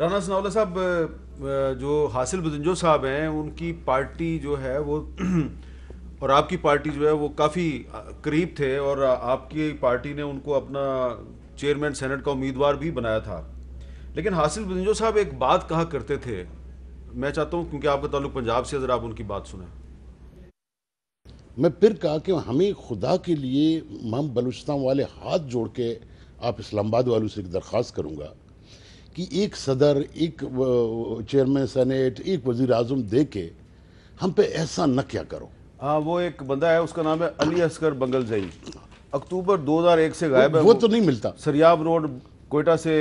राना सनावला साहब जो हासिल बदंजो साहब हैं उनकी पार्टी जो है वो और आपकी पार्टी जो है वो काफ़ी करीब थे और आपकी पार्टी ने उनको अपना चेयरमैन सेनेट का उम्मीदवार भी बनाया था लेकिन हासिल बदंजो साहब एक बात कहा करते थे मैं चाहता हूँ क्योंकि आपका ताल्लुक पंजाब से अगर आप उनकी बात सुने मैं फिर कहा कि हमें खुदा के लिए हम बलूचिस्तान वाले हाथ जोड़ के आप इस्लामाबाद वालों से एक दरख्वास्त करूँगा कि एक सदर एक चेयरमैन सेनेट एक वजीर आजम दे के हम पे ऐसा न क्या करो हाँ वो एक बंदा है उसका नाम है अली असगर बंगल जई अक्टूबर 2001 से गायब है वो, वो तो नहीं मिलता सरियाब रोड कोयटा से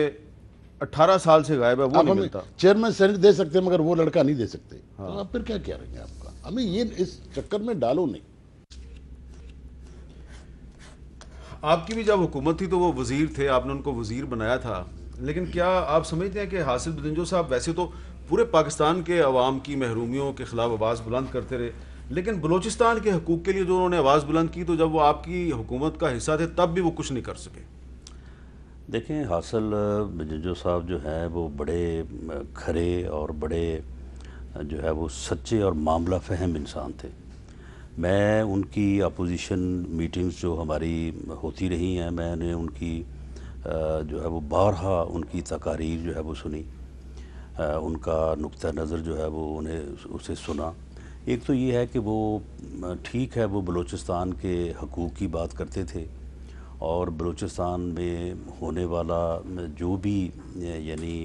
18 साल से गायब है वो नहीं मिलता चेयरमैन सेनेट दे सकते मगर वो लड़का नहीं दे सकते हाँ। तो आप फिर क्या क्या रहेंगे आपका हमें ये इस चक्कर में डालो नहीं आपकी भी जब हुकूमत थी तो वो वज़ीर थे आपने उनको वज़ीर बनाया था लेकिन क्या आप समझते हैं कि हासिल बदंजो साहब वैसे तो पूरे पाकिस्तान के अवाम की महरूमियों के ख़िलाफ़ आवाज़ बुलंद करते रहे लेकिन बलूचिस्तान के हकूक़ के लिए जो उन्होंने आवाज़ बुलंद की तो जब वो आपकी हुकूमत का हिस्सा थे तब भी वो कुछ नहीं कर सके देखें हासिल बजंजो साहब जो हैं वो बड़े खरे और बड़े जो है वो सच्चे और मामला फहम इंसान थे मैं उनकी अपोजिशन मीटिंग्स जो हमारी होती रही हैं मैंने उनकी जो है वो बारहा उनकी तकारीर जो है वो सुनी उनका नुक़ नज़र जो है वो उन्हें उसे सुना एक तो ये है कि वो ठीक है वो बलूचिस्तान के हकूक़ की बात करते थे और बलूचिस्तान में होने वाला जो भी यानी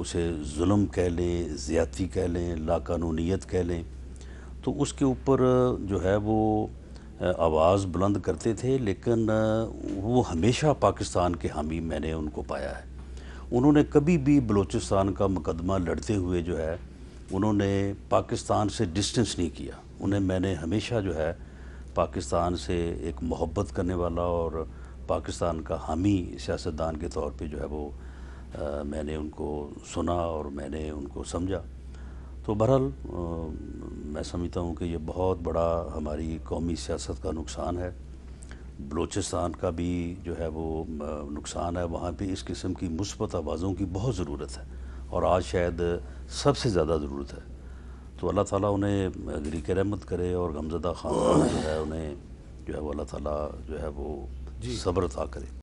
उसे जुल्म कह लें ज़्यादी कह लें लाकानूनीत कह लें तो उसके ऊपर जो है वो आवाज़ बुलंद करते थे लेकिन वो हमेशा पाकिस्तान के हामी मैंने उनको पाया है उन्होंने कभी भी बलूचिस्तान का मुकदमा लड़ते हुए जो है उन्होंने पाकिस्तान से डिस्टेंस नहीं किया उन्हें मैंने हमेशा जो है पाकिस्तान से एक मोहब्बत करने वाला और पाकिस्तान का हामी सियासतदान के तौर पे जो है वो आ, मैंने उनको सुना और मैंने उनको समझा तो बहरहाल मैं समझता हूँ कि ये बहुत बड़ा हमारी कौमी सियासत का नुकसान है बलूचिस्तान का भी जो है वो नुकसान है वहाँ पर इस किस्म की मुस्बत आवाज़ों की बहुत ज़रूरत है और आज शायद सबसे ज़्यादा ज़रूरत है तो अल्लाह ताला उन्हें गरीक रहमत करे और गमजदा खान जो है उन्हें जो है वो अल्लाह ताला जो है वो सब्र अता करे